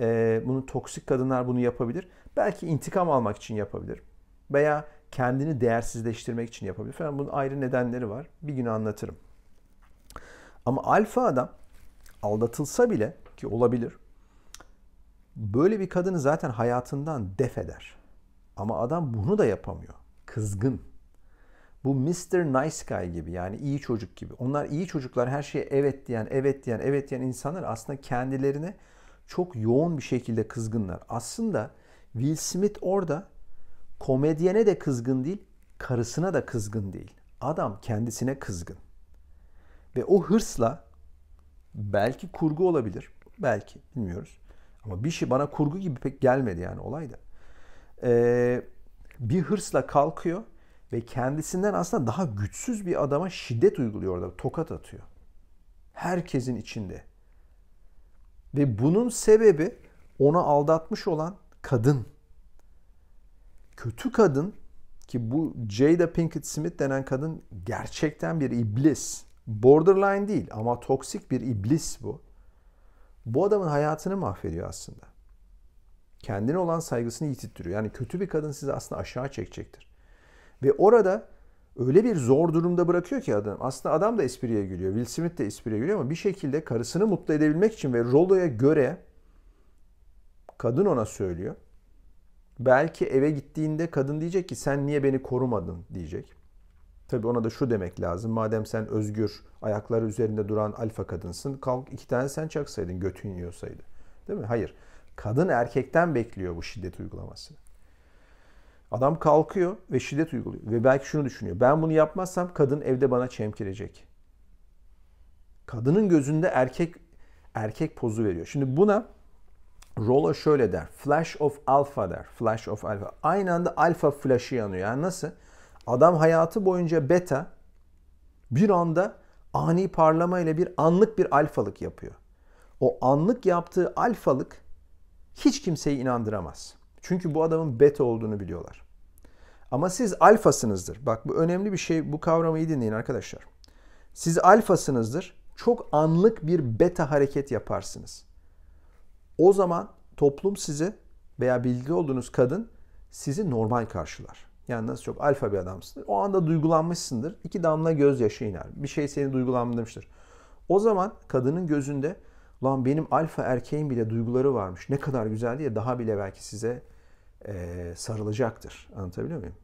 e, bunu toksik kadınlar bunu yapabilir. Belki intikam almak için yapabilir. Veya kendini değersizleştirmek için yapabilir falan. Bunun ayrı nedenleri var. Bir gün anlatırım. Ama alfa adam aldatılsa bile ki olabilir. Böyle bir kadını zaten hayatından def eder. Ama adam bunu da yapamıyor. Kızgın. Bu Mr. Nice Guy gibi yani iyi çocuk gibi. Onlar iyi çocuklar her şeye evet diyen, evet diyen, evet diyen insanlar aslında kendilerini çok yoğun bir şekilde kızgınlar. Aslında Will Smith orada komedyene de kızgın değil, karısına da kızgın değil. Adam kendisine kızgın. Ve o hırsla belki kurgu olabilir. Belki bilmiyoruz. Ama bir şey bana kurgu gibi pek gelmedi yani olayda. Ee, bir hırsla kalkıyor ve kendisinden aslında daha güçsüz bir adama şiddet uyguluyor orada. Tokat atıyor. Herkesin içinde. Ve bunun sebebi ona aldatmış olan kadın. Kötü kadın ki bu Jada Pinkett Smith denen kadın gerçekten bir iblis. Borderline değil ama toksik bir iblis bu. Bu adamın hayatını mahvediyor aslında. Kendine olan saygısını yitirtiyor. Yani kötü bir kadın sizi aslında aşağı çekecektir. Ve orada öyle bir zor durumda bırakıyor ki adam. Aslında adam da espriye gülüyor. Will Smith de espriye gülüyor ama bir şekilde karısını mutlu edebilmek için ve Rolo'ya göre kadın ona söylüyor. Belki eve gittiğinde kadın diyecek ki sen niye beni korumadın diyecek. Tabii ona da şu demek lazım. Madem sen özgür, ayakları üzerinde duran alfa kadınsın. Kalk iki tane sen çaksaydın götün yiyorsaydı. Değil mi? Hayır. Kadın erkekten bekliyor bu şiddet uygulamasını. Adam kalkıyor ve şiddet uyguluyor. Ve belki şunu düşünüyor. Ben bunu yapmazsam kadın evde bana çemkirecek. Kadının gözünde erkek erkek pozu veriyor. Şimdi buna Rollo şöyle der. Flash of alpha der. Flash of alpha. Aynı anda alfa flash'ı yanıyor. Yani nasıl? Adam hayatı boyunca beta bir anda ani parlama ile bir anlık bir alfalık yapıyor. O anlık yaptığı alfalık hiç kimseyi inandıramaz. Çünkü bu adamın beta olduğunu biliyorlar. Ama siz alfasınızdır. Bak bu önemli bir şey. Bu kavramı iyi dinleyin arkadaşlar. Siz alfasınızdır. Çok anlık bir beta hareket yaparsınız. O zaman toplum sizi veya bilgi olduğunuz kadın sizi normal karşılar. Yani nasıl çok alfa bir adamsındır. O anda duygulanmışsındır. İki damla gözyaşı iner. Bir şey seni duygulandırmıştır. O zaman kadının gözünde lan benim alfa erkeğim bile duyguları varmış. Ne kadar güzel diye daha bile belki size e, sarılacaktır. Anlatabiliyor muyum?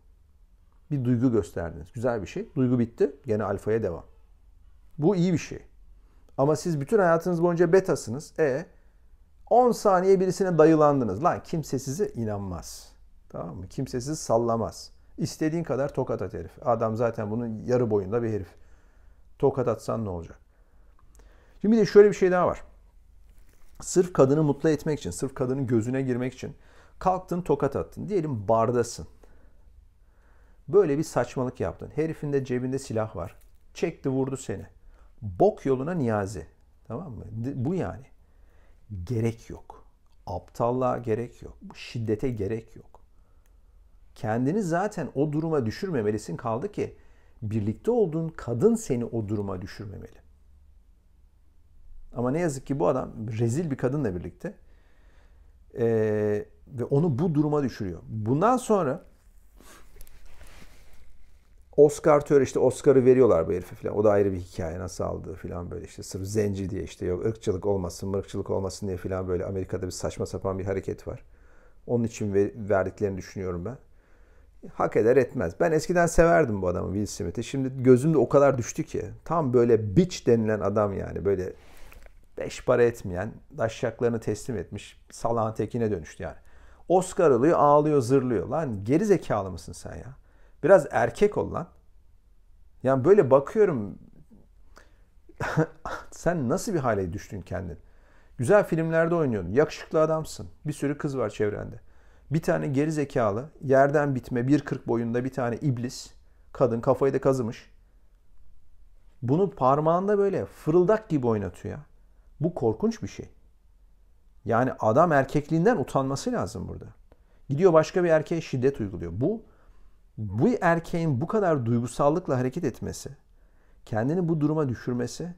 Bir duygu gösterdiniz. Güzel bir şey. Duygu bitti. Gene alfaya devam. Bu iyi bir şey. Ama siz bütün hayatınız boyunca betasınız. E 10 saniye birisine dayılandınız. Lan kimse size inanmaz. Tamam mı? Kimse sizi sallamaz. İstediğin kadar tokat at herif. Adam zaten bunun yarı boyunda bir herif. Tokat atsan ne olacak? Şimdi de şöyle bir şey daha var. Sırf kadını mutlu etmek için, sırf kadının gözüne girmek için Kalktın tokat attın. Diyelim bardasın. Böyle bir saçmalık yaptın. Herifin de cebinde silah var. Çekti vurdu seni. Bok yoluna niyazi. Tamam mı? Bu yani. Gerek yok. Aptallığa gerek yok. şiddete gerek yok. Kendini zaten o duruma düşürmemelisin kaldı ki birlikte olduğun kadın seni o duruma düşürmemeli. Ama ne yazık ki bu adam rezil bir kadınla birlikte. Ee, ve onu bu duruma düşürüyor. Bundan sonra Oscar töre işte Oscar'ı veriyorlar bu herife falan. O da ayrı bir hikaye nasıl aldı falan böyle işte sırf zenci diye işte yok ırkçılık olmasın ırkçılık olmasın diye falan böyle Amerika'da bir saçma sapan bir hareket var. Onun için verdiklerini düşünüyorum ben. Hak eder etmez. Ben eskiden severdim bu adamı Will Smith'i. Şimdi gözümde o kadar düştü ki. Tam böyle bitch denilen adam yani. Böyle beş para etmeyen, daşşaklarını teslim etmiş salan tekine dönüştü yani. Oscar alıyor ağlıyor zırlıyor. Lan geri zekalı mısın sen ya? Biraz erkek ol lan. Yani böyle bakıyorum sen nasıl bir hale düştün kendin? Güzel filmlerde oynuyorsun, Yakışıklı adamsın. Bir sürü kız var çevrende. Bir tane geri zekalı, yerden bitme 1.40 boyunda bir tane iblis kadın kafayı da kazımış. Bunu parmağında böyle fırıldak gibi oynatıyor ya. Bu korkunç bir şey. Yani adam erkekliğinden utanması lazım burada. Gidiyor başka bir erkeğe şiddet uyguluyor. Bu bu erkeğin bu kadar duygusallıkla hareket etmesi, kendini bu duruma düşürmesi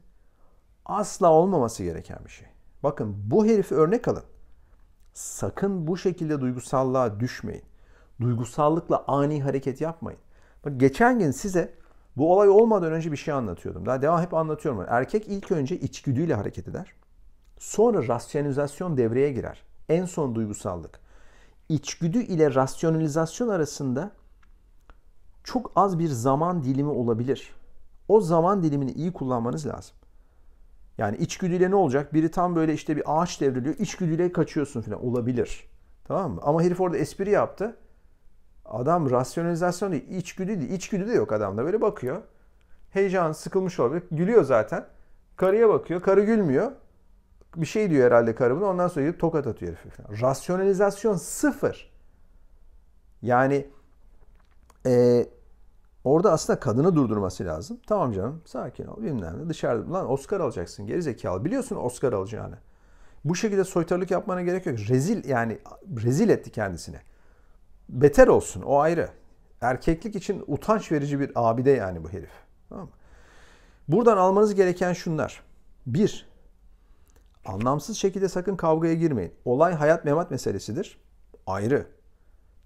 asla olmaması gereken bir şey. Bakın bu herifi örnek alın. Sakın bu şekilde duygusallığa düşmeyin. Duygusallıkla ani hareket yapmayın. Bak geçen gün size bu olay olmadan önce bir şey anlatıyordum. Daha devam hep anlatıyorum. Erkek ilk önce içgüdüyle hareket eder. Sonra rasyonalizasyon devreye girer. En son duygusallık. İçgüdü ile rasyonalizasyon arasında çok az bir zaman dilimi olabilir. O zaman dilimini iyi kullanmanız lazım. Yani içgüdüyle ne olacak? Biri tam böyle işte bir ağaç devriliyor. İçgüdüyle kaçıyorsun falan. Olabilir. Tamam mı? Ama herif orada espri yaptı. Adam rasyonalizasyon değil, içgüdü değil. İçgüdü de yok adamda. Böyle bakıyor. Heyecan, sıkılmış olabilir. Gülüyor zaten. Karıya bakıyor. Karı gülmüyor bir şey diyor herhalde karı Ondan sonra gidip tokat atıyor herif. Rasyonalizasyon sıfır. Yani e, orada aslında kadını durdurması lazım. Tamam canım sakin ol bilmem ne. Dışarıda lan Oscar alacaksın gerizekalı. Biliyorsun Oscar alacağını. Bu şekilde soytarılık yapmana gerek yok. Rezil yani rezil etti kendisini. Beter olsun o ayrı. Erkeklik için utanç verici bir abide yani bu herif. Tamam mı? Buradan almanız gereken şunlar. Bir, Anlamsız şekilde sakın kavgaya girmeyin. Olay hayat memat meselesidir. Ayrı.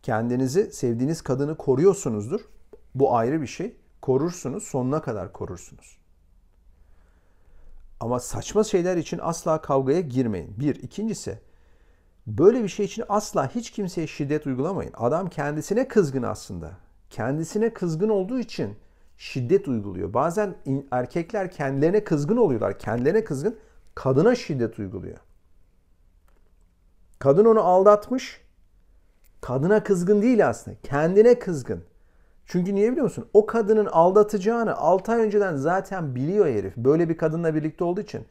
Kendinizi sevdiğiniz kadını koruyorsunuzdur. Bu ayrı bir şey. Korursunuz, sonuna kadar korursunuz. Ama saçma şeyler için asla kavgaya girmeyin. Bir. ikincisi böyle bir şey için asla hiç kimseye şiddet uygulamayın. Adam kendisine kızgın aslında. Kendisine kızgın olduğu için şiddet uyguluyor. Bazen erkekler kendilerine kızgın oluyorlar. Kendilerine kızgın kadına şiddet uyguluyor. Kadın onu aldatmış. Kadına kızgın değil aslında. Kendine kızgın. Çünkü niye biliyor musun? O kadının aldatacağını 6 ay önceden zaten biliyor herif. Böyle bir kadınla birlikte olduğu için.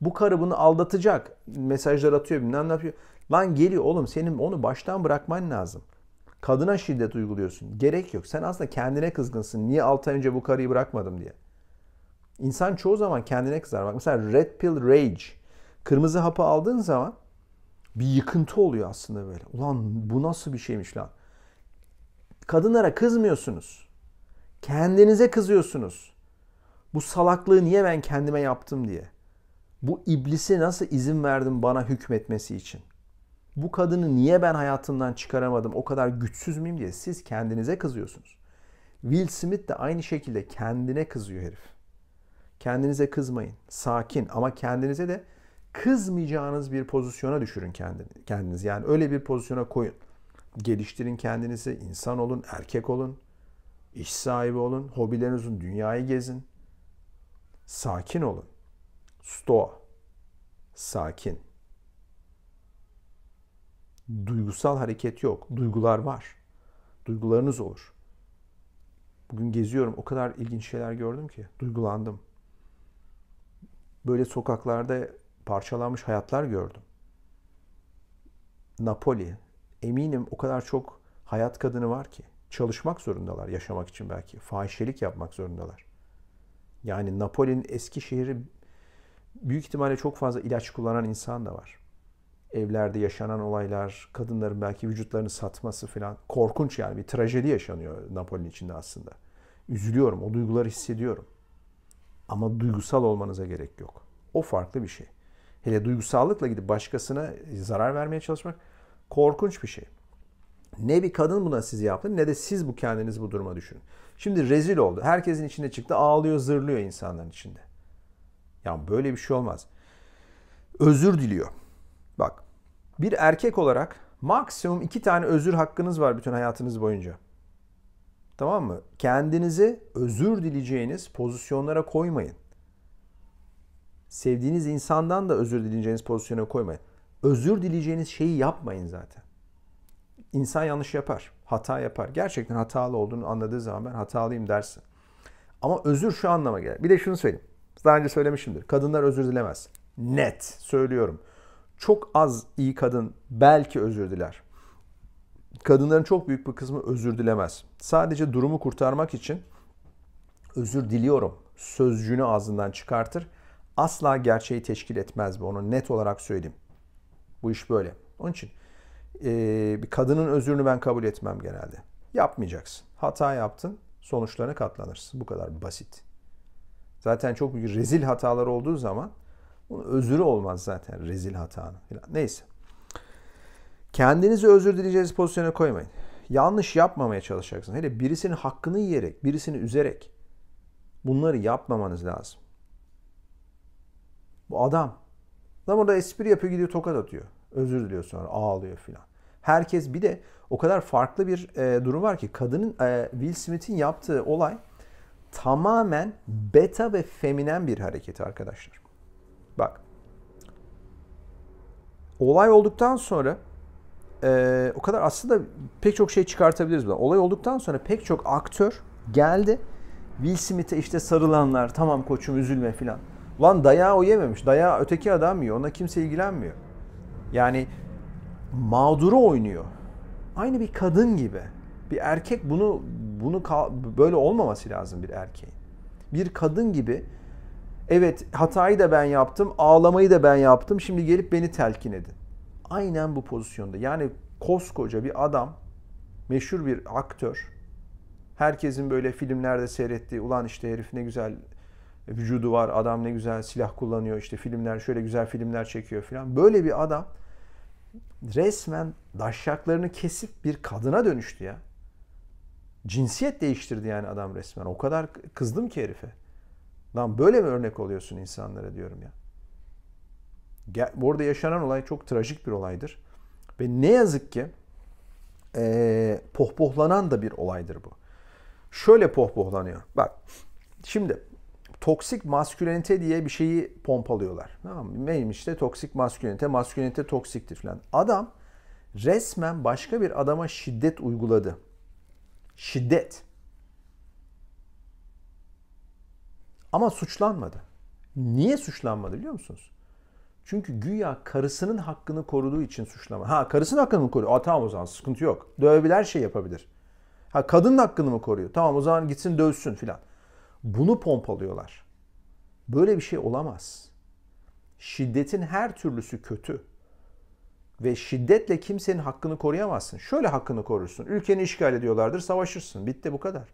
Bu karı bunu aldatacak. Mesajlar atıyor bilmem ne yapıyor. Lan geliyor oğlum senin onu baştan bırakman lazım. Kadına şiddet uyguluyorsun. Gerek yok. Sen aslında kendine kızgınsın. Niye 6 ay önce bu karıyı bırakmadım diye. İnsan çoğu zaman kendine kızar. Bak mesela red pill rage. Kırmızı hapı aldığın zaman bir yıkıntı oluyor aslında böyle. Ulan bu nasıl bir şeymiş lan? Kadınlara kızmıyorsunuz. Kendinize kızıyorsunuz. Bu salaklığı niye ben kendime yaptım diye. Bu iblisi nasıl izin verdim bana hükmetmesi için? Bu kadını niye ben hayatımdan çıkaramadım? O kadar güçsüz müyüm diye siz kendinize kızıyorsunuz. Will Smith de aynı şekilde kendine kızıyor herif. Kendinize kızmayın. Sakin ama kendinize de kızmayacağınız bir pozisyona düşürün kendinizi. Yani öyle bir pozisyona koyun. Geliştirin kendinizi, insan olun, erkek olun, iş sahibi olun, hobilerinizin dünyayı gezin. Sakin olun. Stoa. Sakin. Duygusal hareket yok. Duygular var. Duygularınız olur. Bugün geziyorum. O kadar ilginç şeyler gördüm ki. Duygulandım böyle sokaklarda parçalanmış hayatlar gördüm. Napoli, eminim o kadar çok hayat kadını var ki. Çalışmak zorundalar yaşamak için belki. Fahişelik yapmak zorundalar. Yani Napoli'nin eski şehri büyük ihtimalle çok fazla ilaç kullanan insan da var. Evlerde yaşanan olaylar, kadınların belki vücutlarını satması falan korkunç yani bir trajedi yaşanıyor Napoli'nin içinde aslında. Üzülüyorum, o duyguları hissediyorum. Ama duygusal olmanıza gerek yok. O farklı bir şey. Hele duygusallıkla gidip başkasına zarar vermeye çalışmak korkunç bir şey. Ne bir kadın buna sizi yaptı ne de siz bu kendiniz bu duruma düşünün. Şimdi rezil oldu. Herkesin içinde çıktı. Ağlıyor, zırlıyor insanların içinde. Ya böyle bir şey olmaz. Özür diliyor. Bak bir erkek olarak maksimum iki tane özür hakkınız var bütün hayatınız boyunca. Tamam mı? Kendinizi özür dileyeceğiniz pozisyonlara koymayın. Sevdiğiniz insandan da özür dileyeceğiniz pozisyona koymayın. Özür dileyeceğiniz şeyi yapmayın zaten. İnsan yanlış yapar, hata yapar. Gerçekten hatalı olduğunu anladığı zaman ben hatalıyım dersin. Ama özür şu anlama gelir. Bir de şunu söyleyeyim. Daha önce söylemişimdir. Kadınlar özür dilemez. Net söylüyorum. Çok az iyi kadın belki özür diler kadınların çok büyük bir kısmı özür dilemez. Sadece durumu kurtarmak için özür diliyorum sözcüğünü ağzından çıkartır. Asla gerçeği teşkil etmez bu. Onu net olarak söyleyeyim. Bu iş böyle. Onun için e, bir kadının özürünü ben kabul etmem genelde. Yapmayacaksın. Hata yaptın. Sonuçlarına katlanırsın. Bu kadar basit. Zaten çok büyük rezil hatalar olduğu zaman bunun özürü olmaz zaten rezil hatanın. Neyse. Kendinizi özür dileyeceğiniz pozisyona koymayın. Yanlış yapmamaya çalışacaksınız. Hele birisinin hakkını yiyerek, birisini üzerek bunları yapmamanız lazım. Bu adam. Adam orada espri yapıyor gidiyor tokat atıyor. Özür diliyor sonra ağlıyor filan. Herkes bir de o kadar farklı bir e, durum var ki kadının e, Will Smith'in yaptığı olay tamamen beta ve feminen bir hareketi arkadaşlar. Bak. Olay olduktan sonra e, o kadar aslında pek çok şey çıkartabiliriz. Buradan. Olay olduktan sonra pek çok aktör geldi. Will Smith'e işte sarılanlar tamam koçum üzülme filan. Lan dayağı o yememiş. Dayağı öteki adam yiyor. Ona kimse ilgilenmiyor. Yani mağduru oynuyor. Aynı bir kadın gibi. Bir erkek bunu bunu böyle olmaması lazım bir erkeğin. Bir kadın gibi evet hatayı da ben yaptım, ağlamayı da ben yaptım. Şimdi gelip beni telkin edin aynen bu pozisyonda. Yani koskoca bir adam, meşhur bir aktör. Herkesin böyle filmlerde seyrettiği ulan işte herif ne güzel vücudu var, adam ne güzel silah kullanıyor, işte filmler şöyle güzel filmler çekiyor falan. Böyle bir adam resmen daşşaklarını kesip bir kadına dönüştü ya. Cinsiyet değiştirdi yani adam resmen. O kadar kızdım ki herife. Lan böyle mi örnek oluyorsun insanlara diyorum ya bu arada yaşanan olay çok trajik bir olaydır. Ve ne yazık ki e, pohpohlanan da bir olaydır bu. Şöyle pohpohlanıyor. Bak şimdi toksik maskülenite diye bir şeyi pompalıyorlar. Tamam mı? Benim işte toksik maskülenite, maskülenite toksiktir falan. Adam resmen başka bir adama şiddet uyguladı. Şiddet. Ama suçlanmadı. Niye suçlanmadı biliyor musunuz? Çünkü güya karısının hakkını koruduğu için suçlama. Ha karısının hakkını mı koruyor? Aa, tamam o zaman sıkıntı yok. Dövebilir her şey yapabilir. Ha kadının hakkını mı koruyor? Tamam o zaman gitsin dövsün filan. Bunu pompalıyorlar. Böyle bir şey olamaz. Şiddetin her türlüsü kötü. Ve şiddetle kimsenin hakkını koruyamazsın. Şöyle hakkını korursun. Ülkeni işgal ediyorlardır, savaşırsın. Bitti bu kadar.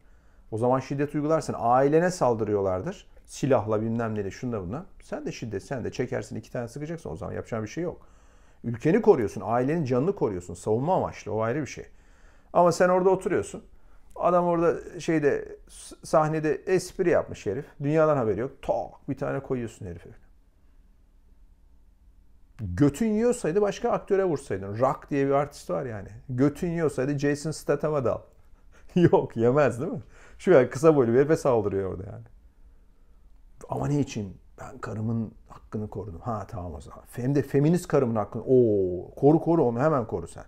O zaman şiddet uygularsın. Ailene saldırıyorlardır silahla bilmem neyle şunla buna. Sen de şiddet sen de çekersin iki tane sıkacaksın o zaman yapacağın bir şey yok. Ülkeni koruyorsun, ailenin canını koruyorsun. Savunma amaçlı o ayrı bir şey. Ama sen orada oturuyorsun. Adam orada şeyde sahnede espri yapmış herif. Dünyadan haberi yok. Tok bir tane koyuyorsun herife. Götün yiyorsaydı başka aktöre vursaydın. Rock diye bir artist var yani. Götün yiyorsaydı Jason Statham'a dal. yok yemez değil mi? Şu yani kısa boylu bir herife saldırıyor orada yani. Ama ne için? Ben karımın hakkını korudum. Ha tamam o zaman. Hem de feminist karımın hakkını. Oo koru koru onu hemen koru sen.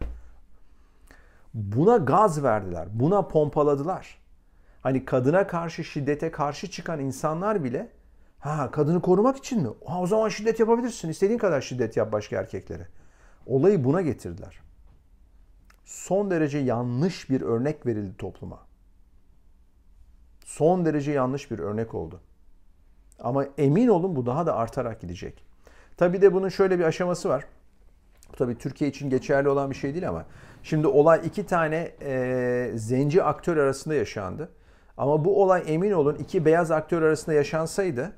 Buna gaz verdiler. Buna pompaladılar. Hani kadına karşı şiddete karşı çıkan insanlar bile ha kadını korumak için mi? Ha, o zaman şiddet yapabilirsin. İstediğin kadar şiddet yap başka erkeklere. Olayı buna getirdiler. Son derece yanlış bir örnek verildi topluma. Son derece yanlış bir örnek oldu. Ama emin olun bu daha da artarak gidecek. Tabi de bunun şöyle bir aşaması var. Bu tabi Türkiye için geçerli olan bir şey değil ama. Şimdi olay iki tane e, zenci aktör arasında yaşandı. Ama bu olay emin olun iki beyaz aktör arasında yaşansaydı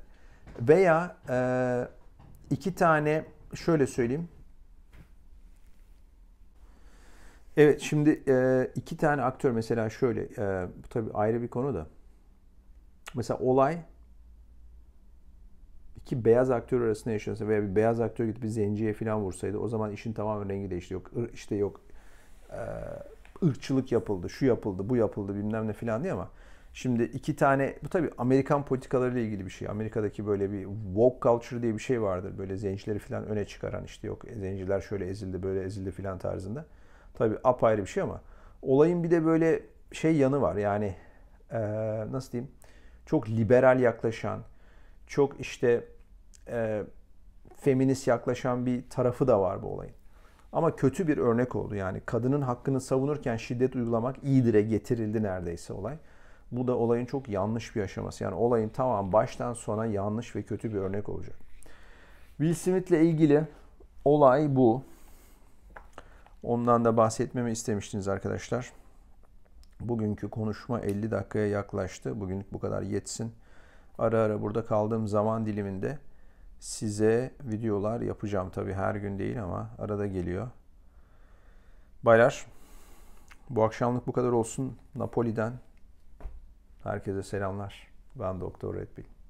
veya e, iki tane şöyle söyleyeyim. Evet şimdi e, iki tane aktör mesela şöyle e, bu tabii ayrı bir konu da. Mesela olay iki beyaz aktör arasında yaşıyorsa veya bir beyaz aktör gidip bir zenciye falan vursaydı o zaman işin tamamen rengi değişti. Yok işte yok e, ırkçılık yapıldı, şu yapıldı, bu yapıldı bilmem ne falan diye ama şimdi iki tane bu tabii Amerikan politikalarıyla ilgili bir şey. Amerika'daki böyle bir woke culture diye bir şey vardır. Böyle zencileri falan öne çıkaran işte yok zenciler şöyle ezildi, böyle ezildi falan tarzında. Tabii apayrı bir şey ama olayın bir de böyle şey yanı var. Yani ee, nasıl diyeyim? Çok liberal yaklaşan, çok işte e, feminist yaklaşan bir tarafı da var bu olayın. Ama kötü bir örnek oldu yani. Kadının hakkını savunurken şiddet uygulamak iyidir'e getirildi neredeyse olay. Bu da olayın çok yanlış bir aşaması. Yani olayın tamam baştan sona yanlış ve kötü bir örnek olacak. Will Smith'le ilgili olay bu. Ondan da bahsetmemi istemiştiniz arkadaşlar. Bugünkü konuşma 50 dakikaya yaklaştı. Bugünlük bu kadar yetsin. Ara ara burada kaldığım zaman diliminde size videolar yapacağım. Tabi her gün değil ama arada geliyor. Baylar bu akşamlık bu kadar olsun. Napoli'den herkese selamlar. Ben Doktor Redbill.